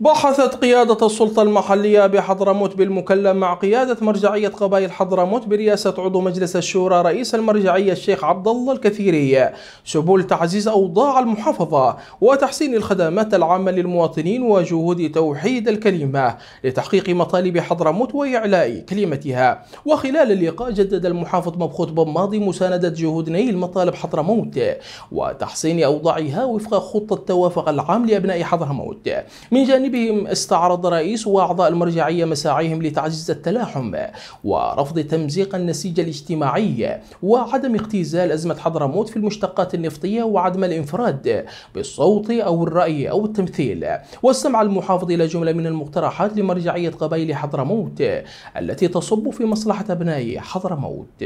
بحثت قيادة السلطة المحلية بحضرموت بالمكلم مع قيادة مرجعية قبائل حضرموت برئاسة عضو مجلس الشورى رئيس المرجعية الشيخ عبد الله الكثيري سبل تعزيز أوضاع المحافظة وتحسين الخدمات العامة للمواطنين وجهود توحيد الكلمة لتحقيق مطالب حضرموت وإعلاء كلمتها وخلال اللقاء جدد المحافظ مبخوت بن ماضي مساندة جهود نيل مطالب حضرموت وتحسين أوضاعها وفق خطة التوافق العام لأبناء حضرموت من جانب جانبهم استعرض رئيس وأعضاء المرجعية مساعيهم لتعزيز التلاحم ورفض تمزيق النسيج الاجتماعي وعدم اختزال أزمة حضرموت في المشتقات النفطية وعدم الانفراد بالصوت أو الرأي أو التمثيل واستمع المحافظ إلى جملة من المقترحات لمرجعية قبائل حضرموت التي تصب في مصلحة أبناء حضرموت